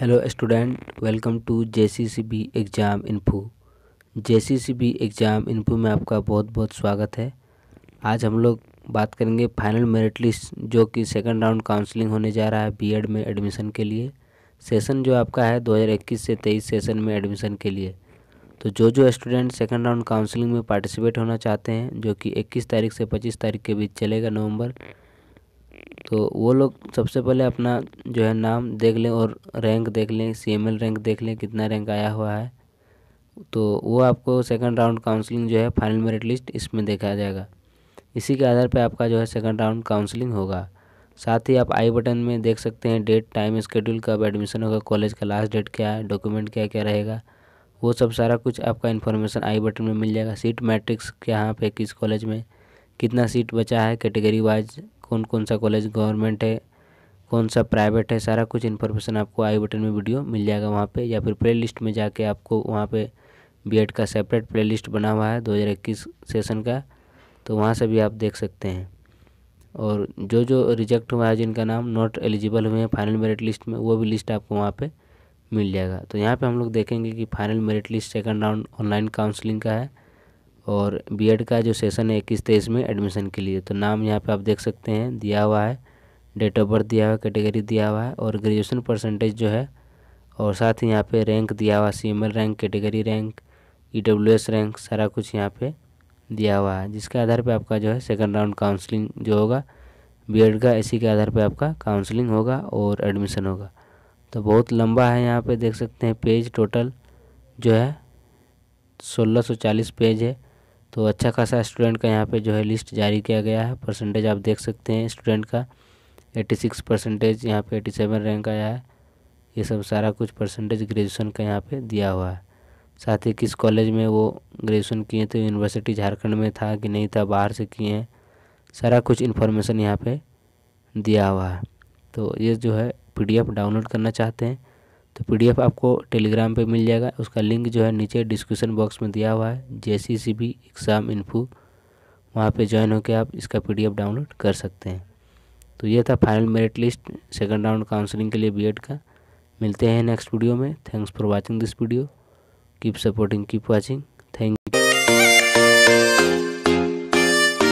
hello student welcome to J B exam info J B exam info में आपका बहुत बहुत स्वागत है आज हम लोग बात करेंगे फाइनल मेरिट लिस्ट जो कि सेकंड राउंड काउंसलिंग होने जा रहा है बीएड में एडमिशन के लिए सेशन जो आपका है 2021 से 23 सेशन में एडमिशन के लिए तो जो जो स्टूडेंट सेकेंड राउंड काउंसलिंग में पार्टिसिपेट होना चाहते हैं जो कि इक्कीस तारीख से पच्चीस तारीख के बीच चलेगा नवम्बर तो वो लोग सबसे पहले अपना जो है नाम देख लें और रैंक देख लें सी एम एल रैंक देख लें कितना रैंक आया हुआ है तो वो आपको सेकंड राउंड काउंसलिंग जो है फाइनल मेरिट लिस्ट इसमें देखा जाएगा इसी के आधार पर आपका जो है सेकंड राउंड काउंसलिंग होगा साथ ही आप आई बटन में देख सकते हैं डेट टाइम स्केड्यूल कब एडमिशन होगा कॉलेज का लास्ट डेट क्या है डॉक्यूमेंट क्या क्या रहेगा वो सब सारा कुछ आपका इन्फॉर्मेशन आई बटन में मिल जाएगा सीट मैट्रिक्स यहाँ पे किस कॉलेज में कितना सीट बचा है कैटेगरी वाइज कौन कौन सा कॉलेज गवर्नमेंट है कौन सा प्राइवेट है सारा कुछ इन्फॉर्मेशन आपको आई बटन में वीडियो मिल जाएगा वहाँ पे या फिर प्ले लिस्ट में जाके आपको वहाँ पे बीएड का सेपरेट प्ले लिस्ट बना हुआ है 2021 सेशन का तो वहाँ से भी आप देख सकते हैं और जो जो रिजेक्ट हुआ है जिनका नाम नॉट एलिजिबल हुए हैं फाइनल मेरिट लिस्ट में वो भी लिस्ट आपको वहाँ पर मिल जाएगा तो यहाँ पर हम लोग देखेंगे कि final merit list second round online counselling का है और बीएड का जो सेशन है इक्कीस तेईस में एडमिशन के लिए तो नाम यहाँ पे आप देख सकते हैं दिया हुआ है डेट ऑफ बर्थ दिया हुआ है कैटेगरी दिया हुआ है और ग्रेजुएशन परसेंटेज जो है और साथ ही यहाँ पे रैंक दिया हुआ C M L rank category rank E W S rank सारा कुछ यहाँ पर दिया हुआ है जिसके आधार पर आपका जो है सेकंड राउंड काउंसलिंग जो होगा एड का इसी के आधार पर आपका काउंसलिंग होगा और एडमिशन होगा तो बहुत लंबा है यहाँ पर देख सकते हैं पेज टोटल जो है सोलह सौ चालीस पेज है तो अच्छा खासा स्टूडेंट का यहाँ पे जो है लिस्ट जारी किया गया है परसेंटेज आप देख सकते हैं स्टूडेंट का एट्टी सिक्स परसेंटेज यहाँ पे सेवन रैंक आया है ये सब सारा कुछ परसेंटेज ग्रेजुएशन का यहाँ पे दिया हुआ है साथ ही किस कॉलेज में वो ग्रेजुएशन किए थे यूनिवर्सिटी झारखंड में था कि नहीं था बाहर से किए हैं सारा कुछ इन्फॉर्मेशन यहाँ पर दिया हुआ है तो ये जो है पी डाउनलोड करना चाहते हैं तो पीडीएफ आपको टेलीग्राम पे मिल जाएगा उसका लिंक जो है नीचे डिस्क्रिप्शन बॉक्स में दिया हुआ है J C B exam info वहाँ पे ज्वाइन होकर आप इसका पीडीएफ डाउनलोड कर सकते हैं तो ये था final merit list second round counselling के लिए बीएड का मिलते हैं नेक्स्ट वीडियो में thanks for watching this video keep supporting keep watching